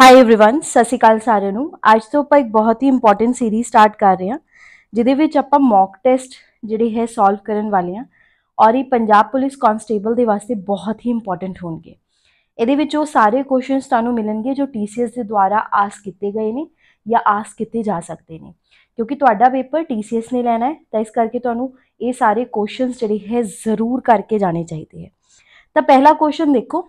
High everyone ਸਤਿ ਸ਼੍ਰੀ ਅਕਾਲ ਸਾਰਿਆਂ ਨੂੰ ਅੱਜ ਤੋਂ ਆਪਾਂ ਇੱਕ ਬਹੁਤ ਹੀ ਇੰਪੋਰਟੈਂਟ ਸੀਰੀਜ਼ ਸਟਾਰਟ ਕਰ ਰਹੇ ਹਾਂ ਜਿਹਦੇ ਵਿੱਚ ਆਪਾਂ ਮੌਕ ਟੈਸਟ ਜਿਹੜੇ ਹੈ ਸੋਲਵ ਕਰਨ ਵਾਲੇ ਹਾਂ ਔਰ ਇਹ ਪੰਜਾਬ ਪੁਲਿਸ ਕਨਸਟੇਬਲ ਦੇ ਵਾਸਤੇ ਬਹੁਤ ਹੀ ਇੰਪੋਰਟੈਂਟ ਹੋਣਗੇ ਇਹਦੇ ਵਿੱਚ ਉਹ ਸਾਰੇ ਕੁਐਸਚਨਸ ਤੁਹਾਨੂੰ ਮਿਲਣਗੇ ਜੋ ਟੀਸੀਐਸ ਦੇ ਦੁਆਰਾ ਆਸ ਕੀਤੇ ਗਏ ਨੇ ਜਾਂ ਆਸ ਕੀਤੇ ਜਾ ਸਕਦੇ ਨੇ ਕਿਉਂਕਿ ਤੁਹਾਡਾ ਪੇਪਰ ਟੀਸੀਐਸ ਨੇ ਲੈਣਾ ਹੈ ਤਾਂ ਇਸ ਕਰਕੇ ਤੁਹਾਨੂੰ ਇਹ ਸਾਰੇ ਕੁਐਸਚਨਸ ਜਿਹੜੇ ਹੈ ਜ਼ਰੂਰ ਕਰਕੇ ਜਾਣੇ ਚਾਹੀਦੇ ਹੈ ਤਾਂ ਪਹਿਲਾ ਕੁਐਸਚਨ ਦੇਖੋ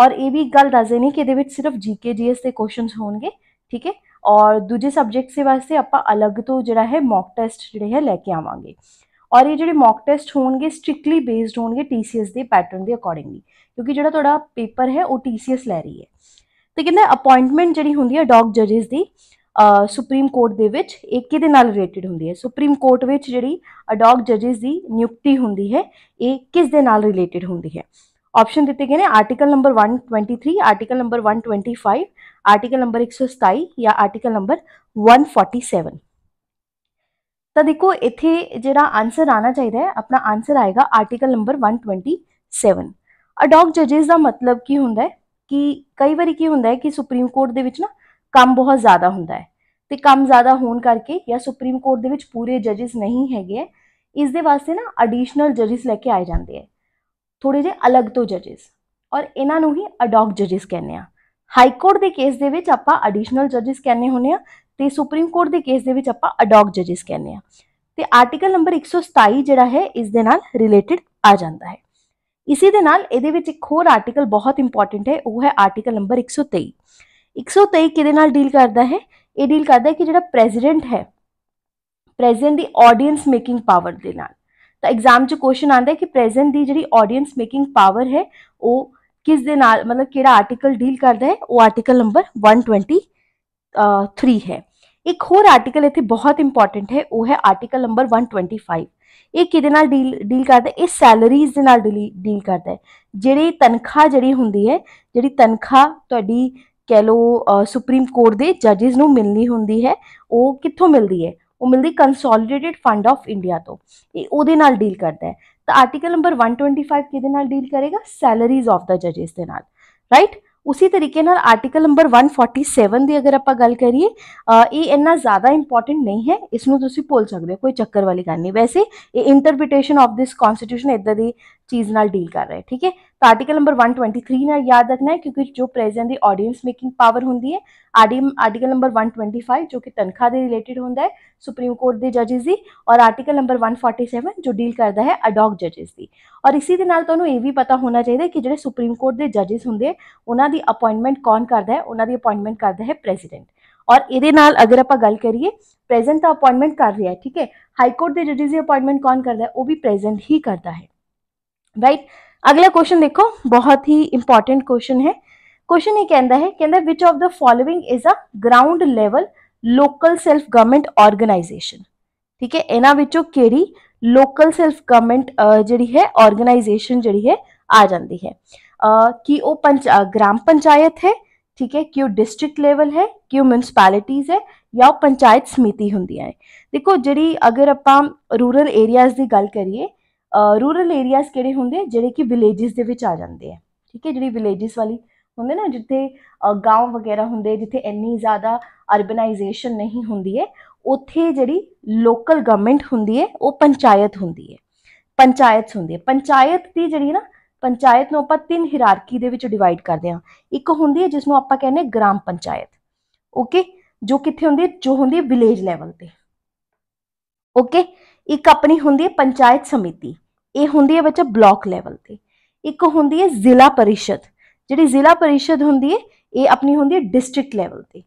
ਔਰ ਇਹ ਵੀ ਗੱਲ ਦੱਸ ਦੇਣੀ ਕਿ ਇਹਦੇ ਵਿੱਚ ਸਿਰਫ ਜੀਕੇ ਜੀਐਸ ਦੇ ਕੁਐਸਚਨਸ ਹੋਣਗੇ ਠੀਕ ਹੈ ਔਰ ਦੂਜੇ ਸਬਜੈਕਟਸ ਦੇ ਵਾਸਤੇ ਆਪਾਂ ਅਲੱਗ ਤੋਂ ਜਿਹੜਾ ਹੈ ਮੌਕ ਟੈਸਟ ਜਿਹੜੇ ਹੈ ਲੈ ਕੇ ਆਵਾਂਗੇ ਔਰ ਇਹ ਜਿਹੜੇ ਮੌਕ ਟੈਸਟ ਹੋਣਗੇ ਸਟ੍ਰਿਕਟਲੀ ਬੇਸਡ ਹੋਣਗੇ ਟੀਸੀਐਸ ਦੇ ਪੈਟਰਨ ਦੇ ਅਕੋਰਡਿੰਗਲੀ ਕਿਉਂਕਿ ਜਿਹੜਾ ਤੁਹਾਡਾ ਪੇਪਰ ਹੈ ਉਹ ਟੀਸੀਐਸ ਲੈ ਰਹੀ ਹੈ ਤੇ ਕਹਿੰਦਾ ਅਪਾਇੰਟਮੈਂਟ ਜਿਹੜੀ ਹੁੰਦੀ ਹੈ ਡੌਗ ਜजेस ਦੀ ਸੁਪਰੀਮ ਕੋਰਟ ਦੇ ਵਿੱਚ ਇਹ ਕਿਹਦੇ ਨਾਲ ਰਿਲੇਟਡ ਹੁੰਦੀ ਹੈ ਸੁਪਰੀਮ ਕੋਰਟ ਵਿੱਚ ਜਿਹੜੀ ਡੌਗ ਜजेस ਦੀ ਨਿਯੁਕਤੀ ਹੁੰਦੀ ਹੈ ਇਹ ਕਿਸ ਦੇ ਨਾਲ ਰਿਲੇਟਡ ਹੁੰਦੀ ਹੈ ऑप्शन देते गए article number 123, article number 125, article number एक या आर्टिकल नंबर 147। तो देखो इतने जरा आंसर आना चाहिए अपना आंसर आएगा article number 127। Twenty seven ad hoc जजेस का मतलब की होंगे कि कई बार की होंगे कि सुप्रीम कोर्ट के ना काम बहुत ज्यादा होंगे तो कम ज़्यादा होने करके या सुप्रीम कोर्ट के पूरे जजिज़ नहीं है इस वास्ते ना अडिशनल जजिज़ लैके आए जाते हैं ਥੋੜੇ ਜੇ ਅਲੱਗ ਤੋਂ ਜੱਜਸ ਔਰ ਇਹਨਾਂ ਨੂੰ ਹੀ ਅਡੌਕ ਜੱਜਸ ਕਹਿੰਦੇ ਆ ਹਾਈ ਕੋਰਟ ਦੇ ਕੇਸ ਦੇ ਵਿੱਚ ਆਪਾਂ ਐਡੀਸ਼ਨਲ ਜੱਜਸ ਕਹਿੰਦੇ ਹੁੰਨੇ ਆ ਤੇ ਸੁਪਰੀਮ ਕੋਰਟ ਦੇ ਕੇਸ ਦੇ ਵਿੱਚ ਆਪਾਂ ਅਡੌਕ ਜੱਜਸ ਕਹਿੰਦੇ ਆ ਤੇ ਆਰਟੀਕਲ ਨੰਬਰ 127 ਜਿਹੜਾ ਹੈ ਇਸ ਦੇ ਨਾਲ ਰਿਲੇਟਡ ਆ ਜਾਂਦਾ ਹੈ ਇਸੇ ਦੇ ਨਾਲ ਇਹਦੇ ਵਿੱਚ ਇੱਕ ਹੋਰ ਆਰਟੀਕਲ ਬਹੁਤ ਇੰਪੋਰਟੈਂਟ ਹੈ ਉਹ ਹੈ ਆਰਟੀਕਲ ਨੰਬਰ 123 123 ਕਿਹਦੇ ਨਾਲ ਡੀਲ ਕਰਦਾ ਹੈ ਇਹ ਡੀਲ ਕਰਦਾ ਹੈ ਕਿ ਜਿਹੜਾ ਪ੍ਰੈਜ਼ੀਡੈਂਟ ਹੈ ਪ੍ਰੈਜ਼ੀਡੈਂਟ ਦੀ ਆਡੀਅנס ਮੇਕਿੰਗ ਪਾਵਰ ਦੇ ਨਾਲ तो एग्जाम जो क्वेश्चन आता है कि प्रेजेंट की जी ऑडियंस मेकिंग पावर है वो किस दिन मतलब कि आर्टिकल डील करता है वो article number one twenty three है एक होर आर्टिकल इतने बहुत इंपॉर्टेंट है वो है आर्टिकल नंबर वन 125 एक कि डील डील करता है ये सैलरीज डील डील करता है जेडी तनखा जी होंगी है जी तनखा थोड़ी कह लो सुप्रीम कोर्ट के जजिज़ मिलनी होंगी है वो कितों मिलती है वो मिलती कंसोलीडेटेड फंड ऑफ इंडिया तो ये डील करता है तो article number 125 twenty five deal करेगा सैलरीज ऑफ द जजेस के नाल राइट उसी तरीके नाल article number one forty seven की अगर आप गल करिए इन्ना ज़्यादा इंपॉर्टेंट नहीं है इसमें तुम भूल सकते हो कोई चक्कर वाली गल नहीं वैसे ये इंटरप्रिटेन ऑफ दिस कॉन्स्टिट्यूशन इदा दीज़ डील कर रहे ठीक है तो article number one twenty three ना याद रखना है क्योंकि जो प्रेजेंट की ऑडियंस मेकिंग पावर होंगी है article number one twenty five जो कि तनख्वाह के रिलेटेड होंगे है सुप्रीम कोर्ट के जजेस की और article number one forty seven जो डील करता है अडोक जजेस की और इसी के नाल तुहानू ए भी पता होना चाहिए कि जेडे सुप्रीम कोर्ट के जजिज़ होंगे उन्होंने अपॉइंटमेंट कौन करता है उन्होंने अपॉइंटमेंट करता है प्रेजिडेंट और ये अगर आप गल करिए प्रेजेंट तो अपॉइंटमेंट कर रहा है ठीक है हाईकोर्ट के जजेस की अपॉइंटमेंट कौन करता है वह भी प्रेजेंट ही करता है राइट right? अगला क्वेश्चन देखो बहुत ही इंपॉर्टेंट क्वेश्चन है क्वेश्चन ये कहता है कहता है which of the following is a ground level local self government organisation ठीक है एना विचों केड़ी लोकल सेल्फ गवर्नमेंट जी है ऑर्गेनाइजेशन जी है आ जाती है कि वो पंच ग्राम पंचायत है ठीक है वो डिस्ट्रिक्ट लेवल है वो म्यूनसिपैलिटीज़ है या पंचायत समिति ਹੁੰਦੀਆਂ देखो जी अगर आप रूरल एरियाज़ की गल करिए ਰੂਰਲ ਏਰੀਆਜ਼ ਕਿਹੜੇ ਹੁੰਦੇ ਜਿਹੜੇ ਕਿ ਵਿਲੇजेस ਦੇ ਵਿੱਚ ਆ ਜਾਂਦੇ ਆ ਠੀਕ ਹੈ ਜਿਹੜੀ ਵਿਲੇजेस ਵਾਲੀ ਹੁੰਦੇ ਨਾ ਜਿੱਥੇ گاਉਂ ਵਗੈਰਾ ਹੁੰਦੇ ਜਿੱਥੇ ਇੰਨੀ ਜ਼ਿਆਦਾ ਅਰਬਨਾਈਜੇਸ਼ਨ ਨਹੀਂ ਹੁੰਦੀ ਹੈ ਉੱਥੇ ਜਿਹੜੀ ਲੋਕਲ ਗਵਰਨਮੈਂਟ ਹੁੰਦੀ ਹੈ ਉਹ ਪੰਚਾਇਤ ਹੁੰਦੀ ਹੈ ਪੰਚਾਇਤ ਹੁੰਦੀ ਹੈ ਪੰਚਾਇਤ ਦੀ ਜਿਹੜੀ ਨਾ ਪੰਚਾਇਤ ਨੂੰ ਆਪਾਂ ਤਿੰਨ ਹਾਇਰਾਰਕੀ ਦੇ ਵਿੱਚ ਡਿਵਾਈਡ ਕਰਦੇ ਹਾਂ ਇੱਕ ਹੁੰਦੀ ਹੈ ਜਿਸ ਨੂੰ ਆਪਾਂ ਕਹਿੰਦੇ ਗ੍ਰਾਮ ਪੰਚਾਇਤ ਓਕੇ ਜੋ ਕਿੱਥੇ ਹੁੰਦੀ ਹੈ ਜੋ ਹੁੰਦੀ ਹੈ ਵਿਲੇਜ ਲੈਵਲ ਤੇ ਓਕੇ एक अपनी होंगी पंचायत समिति यह होंगी है बच्चा ब्लॉक लैवल पर एक होंगी है जिला परिषद जी जिला परिषद होंगी है ये अपनी होंगी डिस्ट्रिक्ट लैवल पर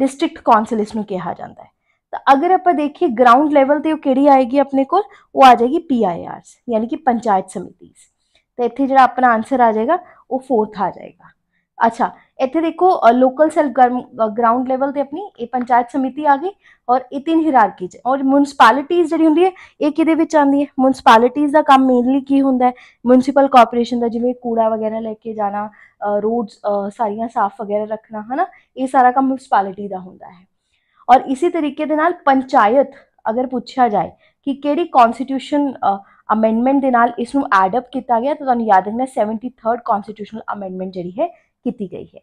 डिस्ट्रिक्ट कौंसिल इसमें कहा जाता है तो अगर आप देखिए ग्राउंड लैवल से कि आएगी अपने को आ जाएगी पी आई आर यानी कि पंचायत समिति तो इतने जो अपना आंसर आ जाएगा वो फोर्थ आ जाएगा अच्छा ਇੱਥੇ ਦੇਖੋ ਲੋਕਲ ਸੈਲ ਗਰਾਊਂਡ ਲੈਵਲ ਤੇ ਆਪਣੀ ਇਹ ਪੰਚਾਇਤ ਸਮਿਤੀ ਆ ਗਈ ਔਰ ਇਹ ਤਿੰਨ ਹਾਇਰਾਰਕੀ ਚ ਔਰ ਮਿਊਨਿਸਪੈਲਿਟੀਆਂ ਜਿਹੜੀ ਹੁੰਦੀ ਹੈ ਇਹ ਕਿਹਦੇ ਵਿੱਚ ਆਉਂਦੀ ਹੈ ਮਿਊਨਿਸਪੈਲਿਟੀਆਂ ਦਾ ਕੰਮ ਮੇਨਲੀ ਕੀ ਹੁੰਦਾ ਹੈ ਮਿਊਨਿਸਪਲ ਕਾਰਪੋਰੇਸ਼ਨ ਦਾ ਜਿਵੇਂ ਕੂੜਾ ਵਗੈਰਾ ਲੈ ਕੇ ਜਾਣਾ ਰੋਡਸ ਸਾਰੀਆਂ ਸਾਫ਼ ਵਗੈਰਾ ਰੱਖਣਾ ਹਨਾ ਇਹ ਸਾਰਾ ਕੰਮ ਮਿਊਨਿਸਪੈਲਿਟੀ ਦਾ ਹੁੰਦਾ ਹੈ ਔਰ ਇਸੇ ਤਰੀਕੇ ਦੇ ਨਾਲ ਪੰਚਾਇਤ ਅਗਰ ਪੁੱਛਿਆ ਜਾਏ ਕਿ ਕਿਹੜੀ ਕਨਸਟੀਟਿਊਸ਼ਨ ਅਮੈਂਡਮੈਂਟ ਦੇ ਨਾਲ ਇਸ ਨੂੰ ਐਡ ਅਪ ਕੀਤਾ ਗਿਆ ਤਾਂ ਤੁਹਾਨੂੰ ਯਾਦ ਰੱਖਣਾ 73rd ਕਨਸਟੀਟਿਊਸ਼ਨਲ ਅਮੈਂਡਮੈਂਟ ਜਿਹੜੀ ਹੈ की गई है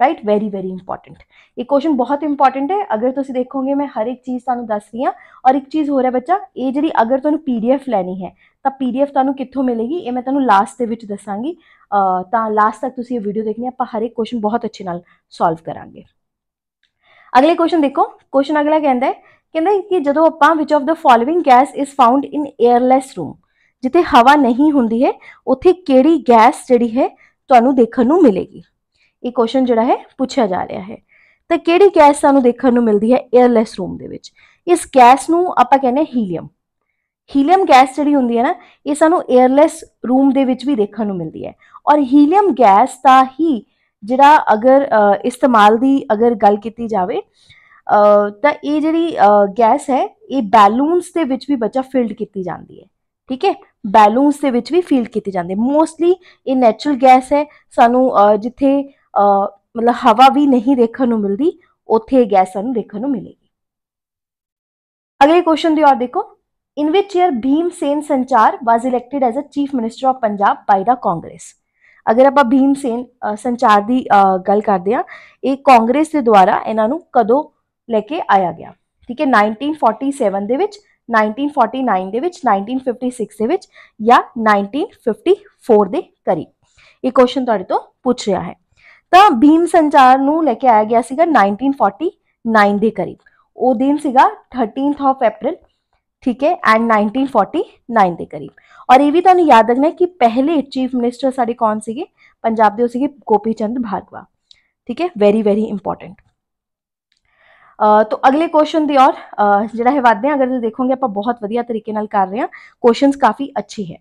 राइट वेरी वेरी इंपोर्टेंट एक क्वेश्चन बहुत इंपॉर्टेंट है अगर तुम तो देखोगे मैं हर एक चीज़ तुम दस रही हाँ और एक चीज़ हो रहा है बच्चा ये जी अगर तुम्हें तो पी डी एफ लैनी है तो पी डी एफ तुम कितों मिलेगी ये मैं तुम्हें लास्ट के दसागी लास्ट तक तुम ये वीडियो देखनी आप हर एक क्वेश्चन बहुत अच्छे सॉल्व करा अगले क्वेश्चन देखो क्वेश्चन अगला कहें कहें कि जो आप which of the following gas is found in airless room जिथे हवा नहीं होंगी है उत्थे गैस जी है तो देखने मिलेगी ਇਹ ਕੁਐਸਚਨ ਜਿਹੜਾ ਹੈ ਪੁੱਛਿਆ ਜਾ ਰਿਹਾ ਹੈ ਤਾਂ ਕਿਹੜੀ ਗੈਸ ਸਾਨੂੰ ਦੇਖਣ ਨੂੰ ਮਿਲਦੀ ਹੈ 에ਅਰਲੈਸ ਰੂਮ ਦੇ ਵਿੱਚ ਇਸ ਗੈਸ ਨੂੰ ਆਪਾਂ ਕਹਿੰਦੇ ਹੀਲੀਅਮ ਹੀਲੀਅਮ ਗੈਸ ਜਿਹੜੀ ਹੁੰਦੀ ਹੈ ਨਾ ਇਹ ਸਾਨੂੰ 에ਅਰਲੈਸ ਰੂਮ ਦੇ ਵਿੱਚ ਵੀ ਦੇਖਣ ਨੂੰ ਮਿਲਦੀ ਹੈ ਔਰ ਹੀਲੀਅਮ ਗੈਸ ਦਾ ਹੀ ਜਿਹੜਾ ਅਗਰ ਇਸਤੇਮਾਲ ਦੀ ਅਗਰ ਗੱਲ ਕੀਤੀ ਜਾਵੇ ਤਾਂ ਇਹ ਜਿਹੜੀ ਗੈਸ ਹੈ ਇਹ ਬੈਲੂਨਸ ਦੇ ਵਿੱਚ ਵੀ ਬੱਚਾ ਫਿਲਡ ਕੀਤੀ ਜਾਂਦੀ ਹੈ ਠੀਕ ਹੈ ਬੈਲੂਨਸ ਦੇ ਵਿੱਚ ਵੀ ਫਿਲਡ ਕੀਤੀ ਜਾਂਦੀ ਹੈ ਮੋਸਟਲੀ ਇਹ ਨੇਚਰਲ ਗੈਸ ਹੈ ਸਾਨੂੰ ਜਿੱਥੇ ਮਤਲਬ ਹਵਾ ਵੀ ਨਹੀਂ ਦੇਖਣ ਨੂੰ ਮਿਲਦੀ ਉੱਥੇ ਗੈਸ ਨੂੰ ਦੇਖਣ ਨੂੰ ਮਿਲੇਗੀ ਅਗਲੇ ਕੁਐਸਚਨ ਦੀ ਔਰ ਦੇਖੋ ਇਨ which year Bhim Sen Sachar was elected as a chief minister of Punjab by the Congress ਅਗਰ ਆਪਾਂ ਭੀਮ ਸੇਨ ਸੰਚਾਰ ਦੀ ਗੱਲ ਕਰਦੇ ਆ ਇਹ ਕਾਂਗਰਸ ਦੇ ਦੁਆਰਾ ਇਹਨਾਂ ਨੂੰ ਕਦੋਂ ਲੈ ਕੇ ਆਇਆ ਗਿਆ ਠੀਕ ਹੈ 1947 ਦੇ ਵਿੱਚ 1949 ਦੇ ਵਿੱਚ 1956 ਦੇ ਵਿੱਚ ਜਾਂ 1954 ਦੇ ਕਰੀਬ ਇਹ ਕੁਐਸਚਨ ਤੁਹਾਡੇ ਤੋਂ ਪੁੱਛ ਰਿਹਾ ਹੈ ਤਾਂ ਬੀਮ ਸੰਚਾਰ ਨੂੰ ਲੈ ਕੇ ਆਇਆ ਗਿਆ ਸੀਗਾ 1949 ਦੇ ਕਰੀਬ ਉਹ ਦਿਨ ਸੀਗਾ 13th ਆਫ April ਠੀਕ ਹੈ ਐਂਡ 1949 ਦੇ ਕਰੀਬ ਔਰ ਇਹ ਵੀ ਤੁਹਾਨੂੰ ਯਾਦ ਰੱਖਣਾ ਕਿ ਪਹਿਲੇ ਚੀਫ ਮਿਨਿਸਟਰ ਸਾਡੇ ਕੌਣ ਸੀਗੇ ਪੰਜਾਬ ਦੇ ਉਹ ਸੀਗੇ ਗੋਪੀ ਚੰਦ ਭਾਰਗਵਾ ਠੀਕ ਹੈ ਵੈਰੀ ਵੈਰੀ ਇੰਪੋਰਟੈਂਟ तो अगले क्वेश्चन की और जोड़ा है वादे अगर देखोगे आप बहुत वजिया तरीके कर रहे हैं क्वेश्चन काफ़ी अच्छी है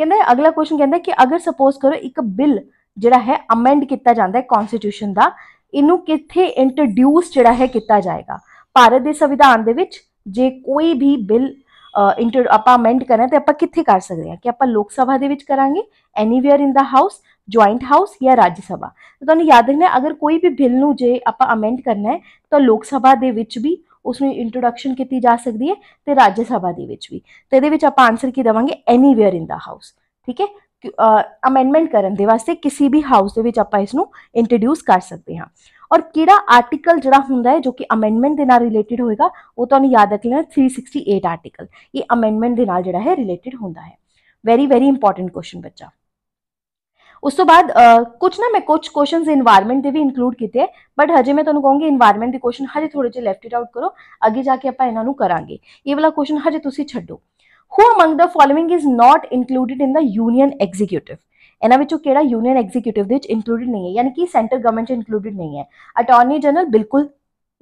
कहना अगला क्वेश्चन कहता कि अगर सपोज करो एक बिल ਜਿਹੜਾ ਹੈ ਅਮੈਂਡ ਕੀਤਾ ਜਾਂਦਾ ਹੈ ਕਨਸਟੀਟਿਊਸ਼ਨ ਦਾ ਇਹਨੂੰ ਕਿੱਥੇ ਇੰਟਰੋਡਿਊਸ ਜਿਹੜਾ ਹੈ ਕੀਤਾ ਜਾਏਗਾ ਭਾਰਤ ਦੇ ਸੰਵਿਧਾਨ ਦੇ ਵਿੱਚ ਜੇ ਕੋਈ ਵੀ ਬਿੱਲ ਇੰਟਰ ਆਪਾਂ ਕਰਨਾ ਕਰਾਂ ਤੇ ਆਪਾਂ ਕਿੱਥੇ ਕਰ ਸਕਦੇ ਹਾਂ ਕਿ ਆਪਾਂ ਲੋਕ ਸਭਾ ਦੇ ਵਿੱਚ ਕਰਾਂਗੇ anywhere in the house joint house ਜਾਂ ਰਾਜ ਸਭਾ ਤੁਹਾਨੂੰ ਯਾਦ ਰੱਖਣਾ ਅਗਰ ਕੋਈ ਵੀ ਬਿੱਲ ਨੂੰ ਜੇ ਆਪਾਂ ਅਮੈਂਡ ਕਰਨਾ ਹੈ ਤਾਂ ਲੋਕ ਸਭਾ ਦੇ ਵਿੱਚ ਵੀ ਉਸ ਨੂੰ ਇੰਟਰੋਡਕਸ਼ਨ ਕੀਤੀ ਜਾ ਸਕਦੀ ਹੈ ਤੇ ਰਾਜ ਸਭਾ ਦੇ ਵਿੱਚ ਵੀ ਤੇ ਇਹਦੇ ਵਿੱਚ ਆਪਾਂ ਆਨਸਰ ਕੀ ਦਵਾਂਗੇ ਐਨੀਵੇਅਰ ਇਨ ਦਾ ਹਾਊਸ ਠੀਕ ਹੈ अमेंडमेंट करने वास्ते किसी भी हाउस के आप इस इंट्रोड्यूस कर सकते हाँ और कि आर्टिकल जो हों जो कि अमेंडमेंट के रिलेटिड होएगा वो तो याद रख लेना थ्री सिक्सटी एट आर्टिकल ये अमेंडमेंट के जोड़ा है रिलेटिड हों वेरी वेरी इंपोर्टेंट क्वेश्चन बच्चा उस तो बाद आ, कुछ ना मैं कुछ क्वेश्चन इनवायरमेंट के भी इंक्लूड किए हैं बट हजे मैं तुम्हें कहूँगी इनवायरमेंट के क्वेश्चन हजे थोड़े जे लैफ्ट आउट करो अगे जाके आप करा ये वाला क्वेश्चन हजे तुम छोड़ो Who among the following is not included in the union executive? ਇਹਨਾਂ ਵਿੱਚੋਂ ਕਿਹੜਾ ਯੂਨੀਅਨ ਐਗਜ਼ੀਕਿਊਟਿਵ ਦੇ ਵਿੱਚ ਇਨਕਲੂਡਡ ਨਹੀਂ ਹੈ ਯਾਨੀ ਕਿ ਸੈਂਟਰ ਗਵਰਨਮੈਂਟ ਚ ਇਨਕਲੂਡਡ ਨਹੀਂ ਹੈ ਅਟਾਰਨੀ ਜਨਰਲ ਬਿਲਕੁਲ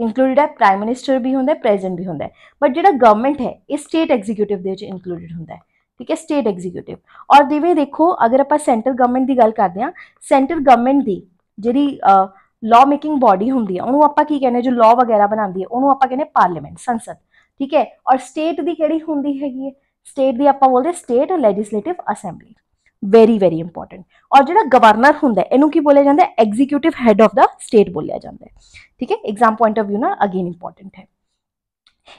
ਇਨਕਲੂਡਡ ਹੈ ਪ੍ਰਾਈਮ ਮਿਨਿਸਟਰ ਵੀ ਹੁੰਦਾ ਹੈ ਪ੍ਰੈਜ਼ੀਡੈਂਟ ਵੀ ਹੁੰਦਾ ਹੈ ਬਟ ਜਿਹੜਾ ਗਵਰਨਮੈਂਟ ਹੈ ਇਹ ਸਟੇਟ ਐਗਜ਼ੀਕਿਊਟਿਵ ਦੇ ਵਿੱਚ ਇਨਕਲੂਡਡ ਹੁੰਦਾ ਹੈ ਠੀਕ ਹੈ ਸਟੇਟ ਐਗਜ਼ੀਕਿਊਟਿਵ ਔਰ ਜਿਵੇਂ ਦੇਖੋ ਅਗਰ ਆਪਾਂ ਸੈਂਟਰ ਗਵਰਨਮੈਂਟ ਦੀ ਗੱਲ ਕਰਦੇ ਹਾਂ ਸੈਂਟਰ ਗਵਰਨਮੈਂਟ ਦੀ ਜਿਹੜੀ ਲਾਅ ਮੇਕਿੰਗ ਬਾਡੀ ਹੁੰਦੀ ਹੈ ਉਹਨੂੰ ਆਪਾਂ ਕੀ ਕਹਿੰਦੇ ਜੋ ਲਾਅ ਵਗੈਰਾ ਬਣਾਉਂਦੀ ਹੈ ਉਹਨੂੰ ਆਪਾਂ ਕਹਿੰਦੇ ਪਾਰਲੀਮੈਂਟ ਸੰਸਦ ਠੀਕ ਹੈ ਔਰ ਸਟੇਟ ਦੀ ਕਿਹੜੀ ਹੁੰਦੀ ਹੈਗੀ ਹੈ स्टेट की आप बोलते state legislative assembly very very important और जो गवर्नर होंगे इनू की बोलिया जाता है executive head of the state बोलिया जाए ठीक है एग्जाम पॉइंट ऑफ व्यू ना अगेन इंपोर्टेंट है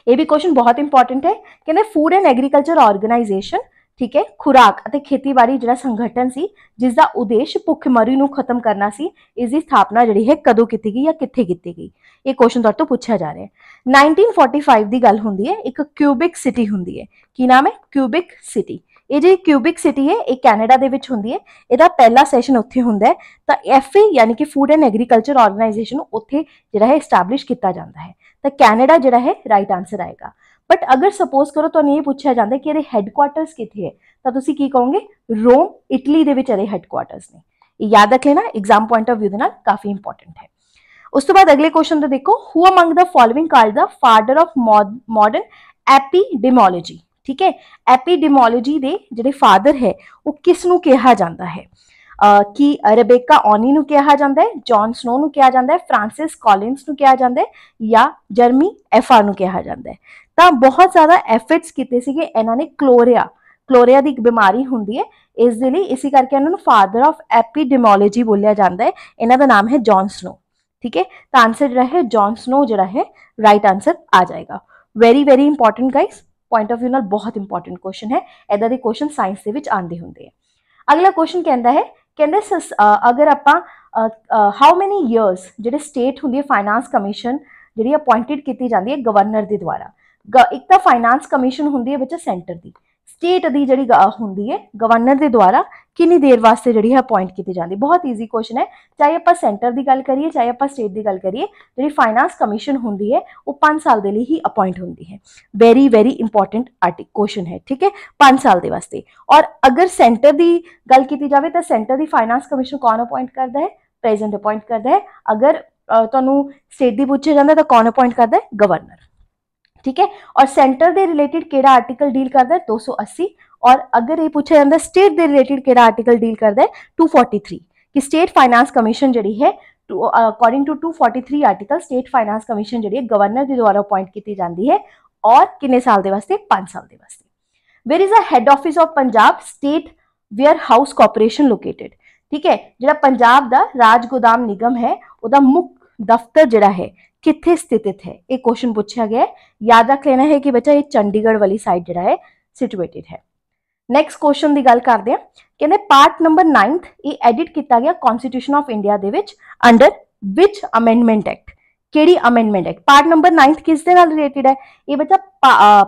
यह भी क्वेश्चन बहुत इंपॉर्टेंट है कहते फूड एंड एग्रीकल्चर ऑर्गनाइजेशन ਠੀਕ ਹੈ ਖੁਰਾਕ ਅਤੇ ਖੇਤੀਬਾੜੀ ਜਿਹੜਾ ਸੰਗਠਨ ਸੀ ਜਿਸ ਦਾ ਉਦੇਸ਼ ਭੁੱਖਮਰੀ ਨੂੰ ਖਤਮ ਕਰਨਾ ਸੀ ਇਸ ਦੀ ਸਥਾਪਨਾ ਜਿਹੜੀ ਹੈ ਕਦੋਂ ਕੀਤੀ ਗਈ ਜਾਂ ਕਿੱਥੇ ਕੀਤੀ ਗਈ ਇਹ ਕੁਐਸਚਨ ਤੁਹਾਡੇ ਤੋਂ ਪੁੱਛਿਆ ਜਾ ਰਿਹਾ ਹੈ 1945 ਦੀ ਗੱਲ ਹੁੰਦੀ ਹੈ ਇੱਕ ਕਿਊਬਿਕ ਸਿਟੀ ਹੁੰਦੀ ਹੈ ਕੀ ਨਾਮ ਹੈ ਕਿਊਬਿਕ ਸਿਟੀ ਇਹ ਜਿਹੜੀ ਕਿਊਬਿਕ ਸਿਟੀ ਹੈ ਇਹ ਕੈਨੇਡਾ ਦੇ ਵਿੱਚ ਹੁੰਦੀ ਹੈ ਇਹਦਾ ਪਹਿਲਾ ਸੈਸ਼ਨ ਉੱਥੇ ਹੁੰਦਾ ਹੈ ਤਾਂ ਐਫਏ ਯਾਨੀ ਕਿ ਫੂਡ ਐਂਡ ਐਗਰੀਕਲਚਰ ਆਰਗੇਨਾਈਜੇਸ਼ਨ ਉੱਥੇ ਜਿਹੜਾ ਹੈ ਐਸਟੈਬਲਿਸ਼ ਕੀਤਾ ਜਾਂਦਾ ਹੈ ਤਾਂ ਕੈਨੇਡਾ ਜਿਹੜਾ ਹੈ ਰਾਈਟ ਆਨਸਰ ਆਏਗਾ बट अगर सपोज करो तो यह पूछा जाता है कि अरे हैडक्वाटर्स कितने है तो तुम की कहोगे रोम इटली के अरे ने याद रख लेना एग्जाम पॉइंट ऑफ व्यू काफ़ी इंपोर्टेंट है उस तो बाद अगले क्वेश्चन तो देखो who among the following called the father of modern epidemiology ठीक है एपीडेमोलॉजी दे जो फादर है वह किसान कहा जाता है कि रबेका ऑनी कहा जाता है जॉन स्नो कहा जाता है फ्रांसिस कॉलिनस कहा जाता है या जर्मी एफ कहा जाता है तो बहुत ज्यादा एफर्ट्स किए थे इन्हों ने कलोरिया कलोरिया की एक बीमारी होंगी है इस दिल्ली इसी करके इन्होंने फादर ऑफ एपीडेमोलॉजी बोलिया जाता है इन्हों का नाम है जॉन स्नो ठीक है तो आंसर जो है जॉन स्नो जरा है राइट आंसर आ जाएगा very very important guys point of view ना बहुत इंपॉर्टेंट क्वेश्चन है इदा देशन साइंस के आते होंगे अगला क्वेश्चन कहता है केंद्र अगर आप हाउ मैनी ईयरस जो स्टेट होंगी फाइनेंस कमीशन जी अपॉइंटिड की जाती है गवर्नर के द्वारा ਇੱਕ ਤਾਂ ਫਾਈਨਾਂਸ ਕਮਿਸ਼ਨ ਹੁੰਦੀ ਹੈ ਵਿੱਚ ਸੈਂਟਰ ਦੀ ਸਟੇਟ ਦੀ ਜਿਹੜੀ ਹੁੰਦੀ ਹੈ ਗਵਰਨਰ ਦੇ ਦੁਆਰਾ ਕਿੰਨੀ ਦੇਰ ਵਾਸਤੇ ਜਿਹੜੀ ਹੈ ਅਪਾਇੰਟ ਕੀਤੀ ਜਾਂਦੀ ਬਹੁਤ ਈਜ਼ੀ ਕੁਐਸਚਨ ਹੈ ਚਾਹੇ ਆਪਾਂ ਸੈਂਟਰ ਦੀ ਗੱਲ ਕਰੀਏ ਚਾਹੇ ਆਪਾਂ ਸਟੇਟ ਦੀ ਗੱਲ ਕਰੀਏ ਜਿਹੜੀ ਫਾਈਨਾਂਸ ਕਮਿਸ਼ਨ ਹੁੰਦੀ ਹੈ ਉਹ 5 ਸਾਲ ਦੇ ਲਈ ਹੀ ਅਪਾਇੰਟ ਹੁੰਦੀ ਹੈ very very important article question ਹੈ ਠੀਕ ਹੈ 5 ਸਾਲ ਦੇ ਵਾਸਤੇ ਔਰ ਅਗਰ ਸੈਂਟਰ ਦੀ ਗੱਲ ਕੀਤੀ ਜਾਵੇ ਤਾਂ ਸੈਂਟਰ ਦੀ ਫਾਈਨਾਂਸ ਕਮਿਸ਼ਨ ਕੌਣ ਅਪਾਇੰਟ ਕਰਦਾ ਹੈ ਪ੍ਰੈਜ਼ੀਡੈਂਟ ਅਪਾਇੰਟ ਕਰਦਾ ਹੈ ਅਗਰ ਤੁਹਾਨੂੰ ਸਟੇਟ ਦੀ ਪੁੱਛਿਆ ਜਾਂਦਾ ਤਾਂ ਕੌਣ ਅਪਾਇੰਟ ਕਰਦਾ ਹੈ ਗਵਰਨਰ ठीक है और सेंटर दे रिलेटेड केड़ा आर्टिकल डील कर दे 280 और अगर ये पूछा जाता स्टेट दे रिलेटेड केड़ा आर्टिकल डील कर दे 243 कि स्टेट फाइनेंस कमीशन जी है according to 243 article state finance commission जी गवर्नर के द्वारा अपॉइंट की जाती है और किन्ने साल के वास्ते पांच साल के वास्ते where is a had office of Punjab state ware house corporation located ठीक है जो पंजाब का राज गोदाम निगम है वह मुख्य दफ्तर जोड़ा है कितने स्थित है एक क्वेश्चन पूछा गया याद रख लेना है कि बेटा ये चंडीगढ़ वाली साइड जरा है सिचुएटेड है नैक्सट क्वेश्चन की गल करते हैं कहते पार्ट नंबर नाइनथ ये एडिट किया गया constitution of India under which amendment act किमेंडमेंट एक्ट पार्ट नंबर नाइनथ किस रिलेटिड है ये बच्चा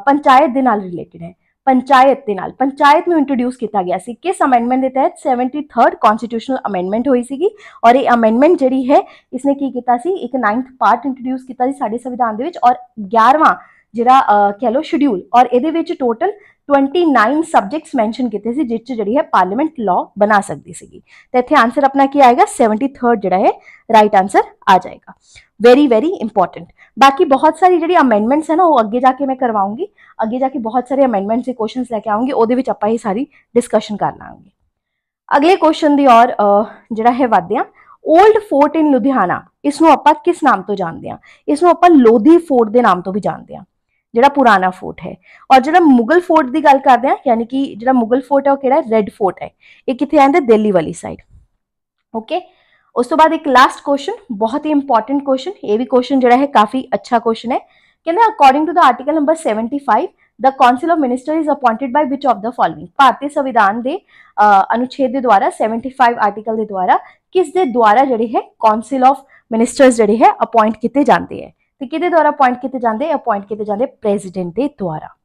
पंचायत के रिलेटिड है पंचायत के पंचायत में इंट्रोड्यूस किया गया से किस अमेंडमेंट के तहत सैवनटी थर्ड कॉन्सटीट्यूशनल अमेंडमेंट हुई सी और ये अमेंडमेंट जी है इसने की किया एक नाइनथ पार्ट इंट्रोड्यूस किया संविधान के और ग्यारहवा जरा कह लो शड्यूल और ये टोटल नाइन सबजैक्ट्स मैनशन किए थे जिस जी है पार्लियामेंट लॉ बना सकती सी तो इतने आंसर अपना की आएगा सैवनटी थर्ड जरा है राइट आंसर आ जाएगा ਵੈਰੀ ਵੈਰੀ ਇੰਪੋਰਟੈਂਟ ਬਾਕੀ ਬਹੁਤ ਸਾਰੀ ਜਿਹੜੀ ਅਮੈਂਡਮੈਂਟਸ ਹੈ ਨਾ ਉਹ ਅੱਗੇ ਜਾ ਕੇ ਮੈਂ ਕਰਵਾਉਂਗੀ ਅੱਗੇ ਜਾ ਕੇ ਬਹੁਤ ਸਾਰੇ ਅਮੈਂਡਮੈਂਟਸ ਦੇ ਕੁਐਸਚਨਸ ਲੈ ਕੇ ਆਉਂਗੀ ਉਹਦੇ ਵਿੱਚ ਆਪਾਂ ਇਹ ਸਾਰੀ ਡਿਸਕਸ਼ਨ ਕਰ ਲਾਂਗੇ ਅਗਲੇ ਕੁਐਸਚਨ ਦੀ ਔਰ ਜਿਹੜਾ ਹੈ ਵਾਦਿਆ 올ਡ ਫੋਰਟ ਇਨ ਲੁਧਿਆਣਾ ਇਸ ਨੂੰ ਆਪਾਂ ਕਿਸ ਨਾਮ ਤੋਂ ਜਾਣਦੇ ਆ ਇਸ ਨੂੰ ਆਪਾਂ ਲੋਧੀ ਫੋਰਟ ਦੇ ਨਾਮ ਤੋਂ ਵੀ ਜਾਣਦੇ ਆ ਜਿਹੜਾ ਪੁਰਾਣਾ ਫੋਰਟ ਹੈ ਔਰ ਜਿਹੜਾ ਮੁਗਲ ਫੋਰਟ ਦੀ ਗੱਲ ਕਰਦੇ ਆ ਯਾਨੀ ਕਿ ਜਿਹੜਾ ਮੁਗਲ ਫੋਰਟ ਹੈ ਉਹ ਕਿਹੜਾ ਰੈੱਡ ਫੋਰਟ ਹੈ ਇਹ ਕਿੱਥੇ ਆਂਦੇ ਦਿੱਲੀ ਵਾਲੀ ਸਾਈਡ ਓਕੇ okay? उस तो बाद एक लास्ट क्वेश्चन बहुत ही इंपॉर्टेंट क्वेश्चन ये भी क्वेश्चन जरा है काफी अच्छा क्वेश्चन है क्या according to the article number seventy five the council of minister is appointed by which of the following भारतीय संविधान के अनुच्छेद द्वारा सैवनटी फाइव आर्टिकल के द्वारा किस दे द्वारा जोड़ी है काउंसिल ऑफ मिनिस्टर जोड़ी है अपॉइंट किए जाते हैं तो कि द्वारा अपॉइंट किए जाते अपॉइंट किए जाते प्रेजिडेंट के द्वारा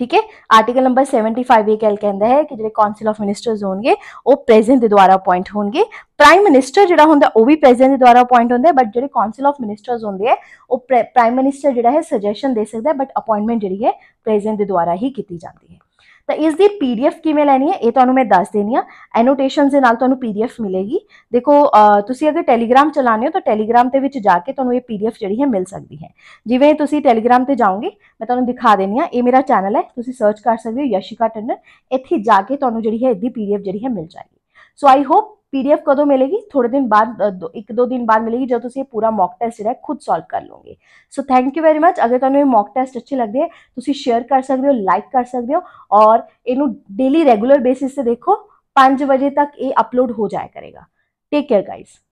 ठीक है आर्टिकल नंबर 75 फाइव ये कल कहता है कि जो कौंसिल ऑफ मिनिस्टर हो गए वो प्रेजेंट द्वारा अपॉइंट होंगे प्राइम मिनिस्टर जो होंगे वो भी प्रेजिडेंट द्वारा अपॉइंट होंगे बट जो कौंसिल ऑफ मिनिस्टर होंगे है वो प्राइम मिनिस्टर जो है सुजैशन दे सकता है बट अपॉइंटमेंट जी है प्रेजिडेंट द्वारा ही की जाती है ਤਾਂ ਇਸ ਦੀ ਪੀਡੀਐਫ ਕਿਵੇਂ ਲੈਣੀ ਹੈ ਇਹ ਤੁਹਾਨੂੰ ਮੈਂ ਦੱਸ ਦੇਣੀ ਆ ਐਨੋਟੇਸ਼ਨਸ ਦੇ ਨਾਲ ਤੁਹਾਨੂੰ ਪੀਡੀਐਫ ਮਿਲੇਗੀ ਦੇਖੋ ਤੁਸੀਂ ਅਗਰ ਟੈਲੀਗ੍ਰਾਮ ਚਲਾਉਂਦੇ ਹੋ ਤਾਂ ਟੈਲੀਗ੍ਰਾਮ ਤੇ ਵਿੱਚ ਜਾ ਕੇ ਤੁਹਾਨੂੰ ਇਹ ਪੀਡੀਐਫ ਜਿਹੜੀ ਹੈ ਮਿਲ ਸਕਦੀ ਹੈ ਜਿਵੇਂ ਤੁਸੀਂ ਟੈਲੀਗ੍ਰਾਮ ਤੇ ਜਾਓਗੇ ਮੈਂ ਤੁਹਾਨੂੰ ਦਿਖਾ ਦੇਣੀ ਆ ਇਹ ਮੇਰਾ ਚੈਨਲ ਹੈ ਤੁਸੀਂ ਸਰਚ ਕਰ ਸਕਦੇ ਹੋ ਯਸ਼ਿਕਾ ਟੰਡਨ ਇੱਥੇ ਜਾ ਕੇ ਤੁਹਾਨੂੰ ਜਿਹੜੀ ਹੈ ਇਹਦੀ ਪੀਡੀਐਫ ਜਿਹੜੀ ਹੈ ਮਿਲ ਜਾਏਗੀ ਸੋ ਆਈ ਹੋਪ पीडीएफ कदों मिलेगी थोड़े दिन बाद दो, एक दो दिन बाद मिलेगी जब तुम पूरा मॉक टेस्ट जो खुद सॉल्व कर लोगे so thank you very much अगर तुम्हें मॉक टेस्ट अच्छे लगते हैं तो शेयर कर सद हो लाइक कर सकते हो और इनू डेली रेगुलर बेसिस से देखो पांच बजे तक ये अपलोड हो जाया करेगा टेक केयर गाइज